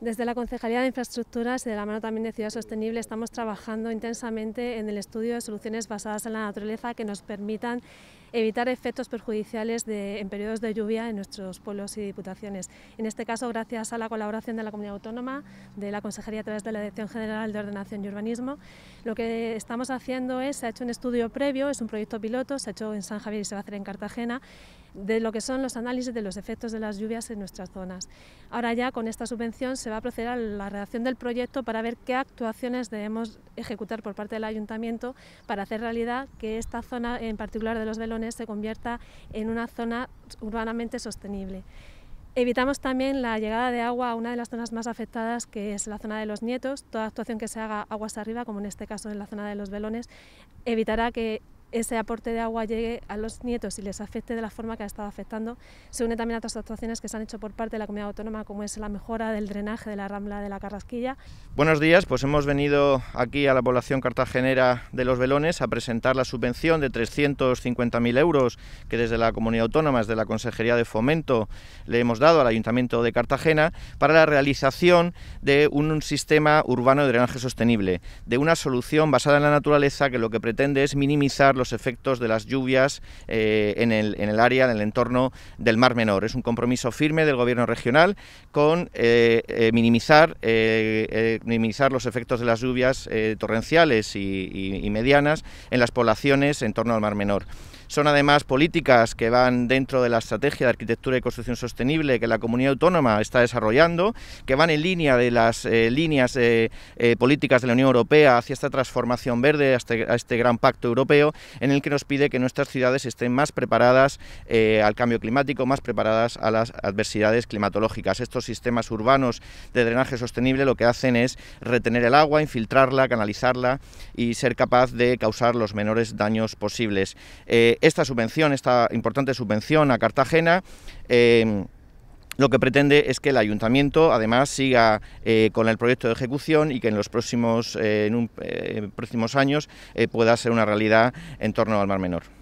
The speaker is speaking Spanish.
Desde la Concejalía de Infraestructuras y de la mano también de Ciudad Sostenible estamos trabajando intensamente en el estudio de soluciones basadas en la naturaleza que nos permitan evitar efectos perjudiciales en periodos de lluvia en nuestros pueblos y diputaciones. En este caso, gracias a la colaboración de la Comunidad Autónoma, de la Consejería a través de la Dirección General de Ordenación y Urbanismo, lo que estamos haciendo es, se ha hecho un estudio previo, es un proyecto piloto, se ha hecho en San Javier y se va a hacer en Cartagena, de lo que son los análisis de los efectos de las lluvias en nuestras zonas. Ahora ya con esta subvención se va a proceder a la redacción del proyecto para ver qué actuaciones debemos ejecutar por parte del ayuntamiento para hacer realidad que esta zona en particular de los velones se convierta en una zona urbanamente sostenible. Evitamos también la llegada de agua a una de las zonas más afectadas, que es la zona de los nietos. Toda actuación que se haga aguas arriba, como en este caso en la zona de los velones, evitará que ese aporte de agua llegue a los nietos y les afecte de la forma que ha estado afectando. Se une también a otras actuaciones que se han hecho por parte de la comunidad autónoma, como es la mejora del drenaje de la rambla de la Carrasquilla. Buenos días, pues hemos venido aquí a la población cartagenera de Los Velones a presentar la subvención de 350.000 euros que desde la comunidad autónoma, desde la Consejería de Fomento, le hemos dado al Ayuntamiento de Cartagena para la realización de un, un sistema urbano de drenaje sostenible, de una solución basada en la naturaleza que lo que pretende es minimizar los efectos de las lluvias eh, en, el, área, en el entorno del Mar Menor. Es un compromiso firme del Gobierno regional con eh, eh, minimizar, minimizar los efectos de las lluvias torrenciales y, medianas en las poblaciones en torno al Mar Menor. Son además políticas que van dentro de la estrategia de arquitectura y construcción sostenible que la comunidad autónoma está desarrollando, que van en línea de las líneas políticas de la Unión Europea hacia esta transformación verde, a este, este gran pacto europeo en el que nos pide que nuestras ciudades estén más preparadas eh, al cambio climático, más preparadas a las adversidades climatológicas. Estos sistemas urbanos de drenaje sostenible lo que hacen es retener el agua, infiltrarla, canalizarla y ser capaz de causar los menores daños posibles. Eh, esta subvención, esta importante subvención a Cartagena, eh, lo que pretende es que el ayuntamiento además siga eh, con el proyecto de ejecución y que en los próximos, eh, eh, próximos años pueda ser una realidad en torno al Mar Menor.